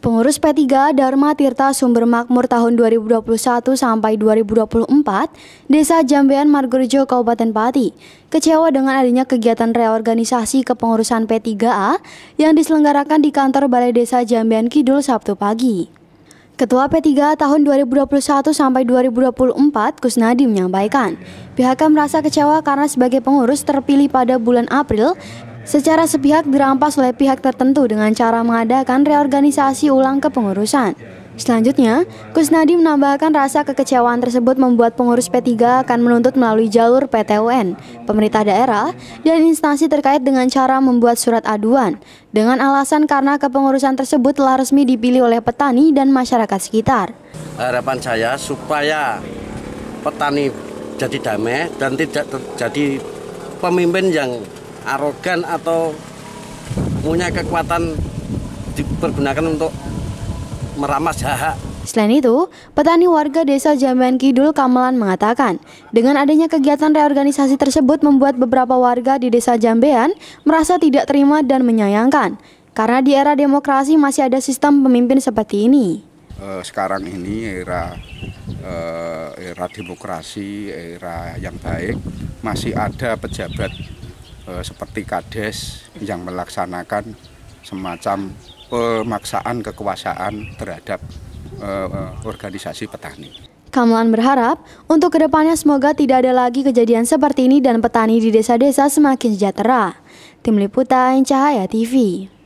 Pengurus P3 Dharma Tirta Sumber Makmur tahun 2021 sampai 2024, Desa Jambean Margorejo Kabupaten Pati, kecewa dengan adanya kegiatan reorganisasi kepengurusan P3A yang diselenggarakan di kantor Balai Desa Jambean Kidul Sabtu pagi. Ketua P3 tahun 2021 sampai 2024, Kusnadi menyampaikan, pihaknya merasa kecewa karena sebagai pengurus terpilih pada bulan April secara sepihak dirampas oleh pihak tertentu dengan cara mengadakan reorganisasi ulang kepengurusan. Selanjutnya, Kusnadi menambahkan rasa kekecewaan tersebut membuat pengurus P3 akan menuntut melalui jalur PTUN, pemerintah daerah, dan instansi terkait dengan cara membuat surat aduan, dengan alasan karena kepengurusan tersebut telah resmi dipilih oleh petani dan masyarakat sekitar. Harapan saya supaya petani jadi damai dan tidak terjadi pemimpin yang arogan atau punya kekuatan dipergunakan untuk meramas hak Selain itu, petani warga desa Jamban Kidul Kamelan mengatakan, dengan adanya kegiatan reorganisasi tersebut membuat beberapa warga di desa Jambean merasa tidak terima dan menyayangkan, karena di era demokrasi masih ada sistem pemimpin seperti ini. Eh, sekarang ini era eh, era demokrasi, era yang baik, masih ada pejabat eh, seperti kades yang melaksanakan semacam pemaksaan kekuasaan terhadap eh, organisasi petani. Kamlan berharap untuk kedepannya semoga tidak ada lagi kejadian seperti ini dan petani di desa-desa semakin sejahtera. Tim Liputan Cahaya TV